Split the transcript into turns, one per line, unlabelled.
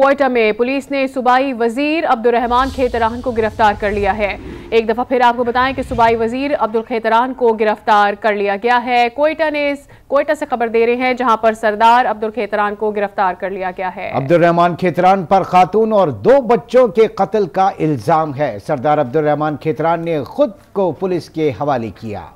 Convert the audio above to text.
कोयटा में पुलिस ने सूबाई वजीर अब्दुलरहमान खेतरान को गिरफ्तार कर लिया है एक दफ़ा फिर आपको बताएं कि सूबाई वजीर अब्दुल खेतरान को गिरफ्तार कर लिया गया है कोयटा ने कोयटा से खबर दे रहे हैं जहां पर सरदार अब्दुल खेतरान को गिरफ्तार कर लिया गया है
अब्दुल रहमान खेतरान पर खातून और दो बच्चों के कत्ल का इल्ज़ाम है सरदार अब्दुल रहमान खेतरान ने खुद को पुलिस के हवाले किया